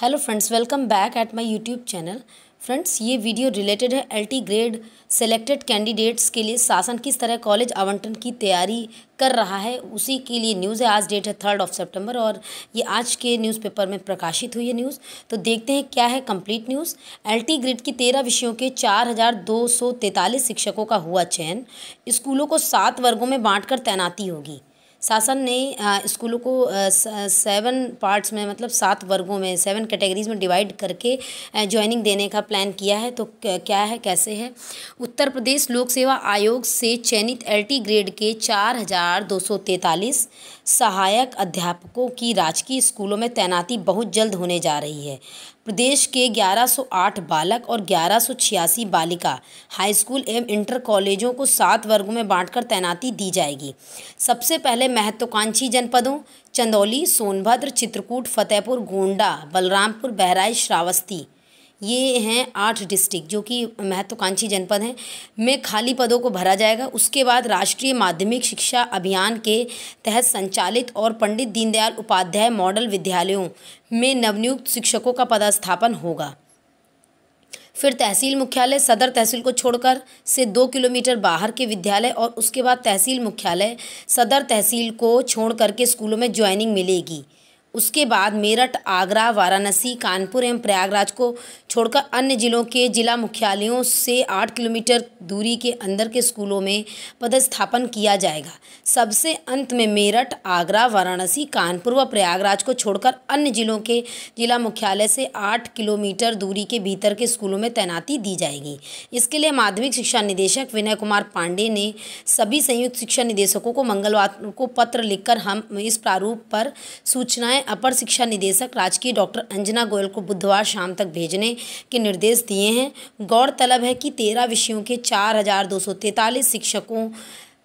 hello friends welcome back at my YouTube channel friends ये video related है LT grade selected candidates के लिए शासन किस तरह कॉलेज आवंटन की तैयारी कर रहा है उसी के लिए न्यूज़ है आज डेट है थर्ड ऑफ सितंबर और ये आज के न्यूज़पेपर में प्रकाशित हुई है न्यूज़ तो देखते हैं क्या है कंप्लीट न्यूज़ एल ग्रेड की तेरह विषयों के चार शिक्षकों का हुआ चयन स्कूलों को सात वर्गों में बाँट तैनाती होगी शासन ने स्कूलों को सेवन पार्ट्स में मतलब सात वर्गों में सेवन कैटेगरीज में डिवाइड करके ज्वाइनिंग देने का प्लान किया है तो क्या है कैसे है उत्तर प्रदेश लोक सेवा आयोग से चयनित एल ग्रेड के चार हज़ार दो सौ तैंतालीस सहायक अध्यापकों की राजकीय स्कूलों में तैनाती बहुत जल्द होने जा रही है प्रदेश के 1108 बालक और ग्यारह बालिका हाई स्कूल एवं इंटर कॉलेजों को सात वर्गों में बांटकर तैनाती दी जाएगी सबसे पहले महत्वाकांक्षी जनपदों चंदौली सोनभद्र चित्रकूट फतेहपुर गोंडा बलरामपुर बहराइच श्रावस्ती ये हैं आठ डिस्ट्रिक्ट जो कि महत्वाकांक्षी जनपद हैं में खाली पदों को भरा जाएगा उसके बाद राष्ट्रीय माध्यमिक शिक्षा अभियान के तहत संचालित और पंडित दीनदयाल उपाध्याय मॉडल विद्यालयों में नवनियुक्त शिक्षकों का पदस्थापन होगा फिर तहसील मुख्यालय सदर तहसील को छोड़कर से दो किलोमीटर बाहर के विद्यालय और उसके बाद तहसील मुख्यालय सदर तहसील को छोड़ करके स्कूलों में ज्वाइनिंग मिलेगी उसके बाद मेरठ आगरा वाराणसी कानपुर एवं प्रयागराज को छोड़कर अन्य जिलों के जिला मुख्यालयों से आठ किलोमीटर दूरी के अंदर के स्कूलों में पदस्थापन किया जाएगा सबसे अंत में मेरठ आगरा वाराणसी कानपुर व प्रयागराज को छोड़कर अन्य जिलों के जिला मुख्यालय से आठ किलोमीटर दूरी के भीतर के स्कूलों में तैनाती दी जाएगी इसके लिए माध्यमिक शिक्षा निदेशक विनय कुमार पांडे ने सभी संयुक्त शिक्षा निदेशकों को मंगलवार को पत्र लिखकर हम इस प्रारूप पर सूचनाएँ अपर शिक्षा निदेशक राजकीय डॉक्टर अंजना गोयल को बुधवार शाम तक भेजने के निर्देश दिए हैं गौरतलब है कि तेरह विषयों के चार हजार दो सौ तैंतालीस शिक्षकों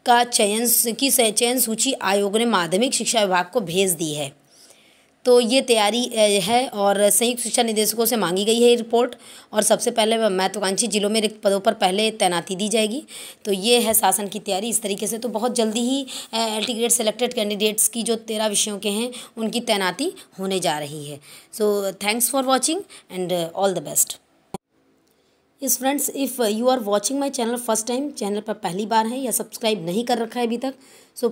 का चयन की चयन सूची आयोग ने माध्यमिक शिक्षा विभाग को भेज दी है तो ये तैयारी है और संयुक्त शिक्षा निदेशकों से मांगी गई है ये रिपोर्ट और सबसे पहले महत्वाकांक्षी जिलों में रिक्त पदों पर पहले तैनाती दी जाएगी तो ये है शासन की तैयारी इस तरीके से तो बहुत जल्दी ही एल्टीग्रेड सेलेक्टेड कैंडिडेट्स की जो तेरह विषयों के हैं उनकी तैनाती होने जा रही है so thanks for watching and all the best इस friends if you are watching my channel first time channel पर पहली बार है या सब्सक्राइब नहीं कर रखा है अभी तक so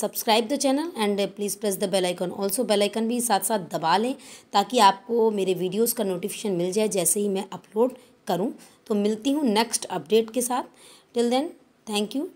subscribe the channel and please press the bell icon also bell icon भी साथ साथ दबा लें ताकि आपको मेरे वीडियोस का नोटिफिकेशन मिल जाए जैसे ही मैं अपलोड करूँ तो मिलती हूँ नेक्स्ट अपडेट के साथ टिल देन थैंक यू